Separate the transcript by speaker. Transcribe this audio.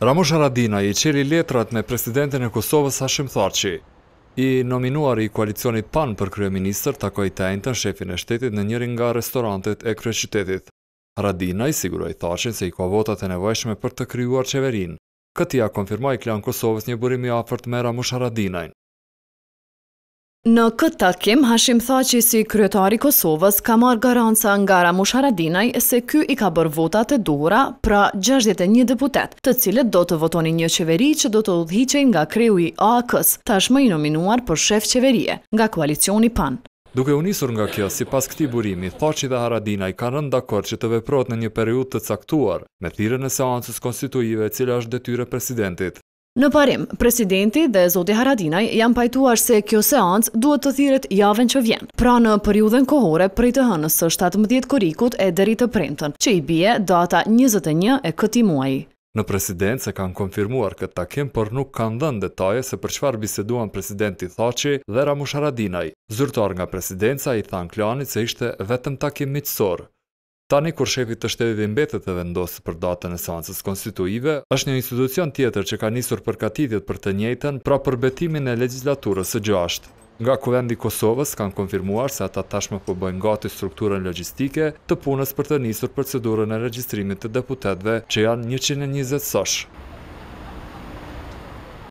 Speaker 1: Ramush Aradina i qeri letrat me presidentin e Kosovës Hashim Tharqi. I nominuar i koalicionit pan për krye minister të të ejnë të shefin e shtetit në njërin nga restorantet e krye qytetit. Aradina i siguroj Tharqin se i ka votat e nevojshme për të kryuar qeverin. Këtia konfirmaj klanë Kosovës një burimi afert me Ramush Aradinajnë.
Speaker 2: Në këtë takim, Hashim tha që si kryetari Kosovës ka marrë garanca nga Ramush Haradinaj se ky i ka bërë votat e dura pra 61 deputet, të cilët do të votoni një qeveri që do të udhichej nga kreu i AKS, tash më i nominuar për shef qeverie, nga koalicioni PAN.
Speaker 1: Duke unisur nga kjo, si pas këti burimi, Thaci dhe Haradinaj ka rëndë që të veprot në një periut të caktuar, me thire në seancës konstituive cilë është detyre presidentit.
Speaker 2: Në parim, presidenti dhe Zoti Haradinaj janë pajtuar se kjo seancë duhet të thirret javën që vjen. Pra në periudhën kohore prej të hënës së 17 korikut e deri të premtën, që i bie data 21 e këtij muaji.
Speaker 1: Në presidencë e kanë konfirmuar këtë takim, për nuk kanë dhenë detaje se për qëfar biseduan presidenti Thaci dhe Ramush Haradinaj. Zyrtar nga presidenca i thanë klanit se ishte vetëm takim mitësor. Tani kur shefi të shtetit i mbetet e vendosë për datën e seancës konstituive, është një institucion tjetër që ka nisur përgatitjet për të njëjtën, pra për betimin e legjislaturës së gjashtë. Nga Kuvendi i Kosovës kanë konfirmuar se ata tashmë po bëjnë gati strukturën logjistike të punës për të nisur procedurën e regjistrimit të deputetëve që janë 120 sosh.